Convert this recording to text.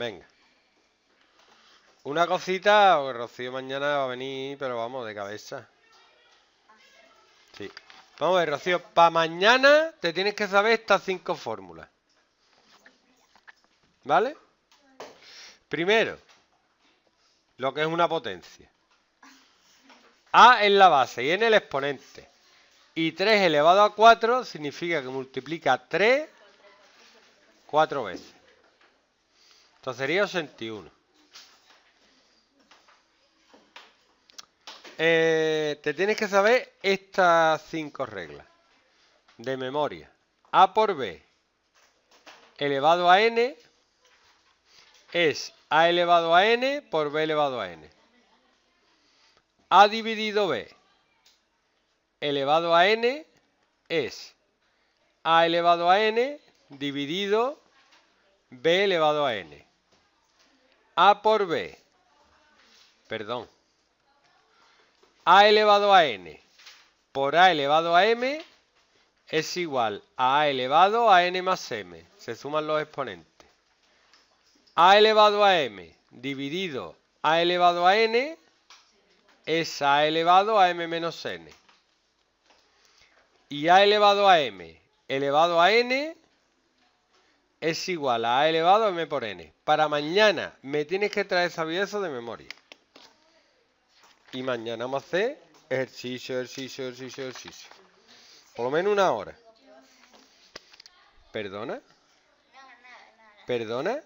Venga. Una cosita, o Rocío mañana va a venir, pero vamos, de cabeza. Sí. Vamos a ver, Rocío, para mañana te tienes que saber estas cinco fórmulas. ¿Vale? Primero, lo que es una potencia. A en la base y en el exponente. Y 3 elevado a 4 significa que multiplica 3 cuatro veces. Entonces sería 81. te tienes que saber estas cinco reglas de memoria. A por B elevado a n es A elevado a n por B elevado a n. A dividido B elevado a n es A elevado a n dividido B elevado a n. A por B, perdón, A elevado a N por A elevado a M es igual a A elevado a N más M. Se suman los exponentes. A elevado a M dividido A elevado a N es A elevado a M menos N. Y A elevado a M elevado a N es igual a elevado a m por n. Para mañana me tienes que traer eso de memoria. Y mañana vamos a hacer ejercicio, ejercicio, ejercicio, ejercicio. Por lo menos una hora. ¿Perdona? ¿Perdona?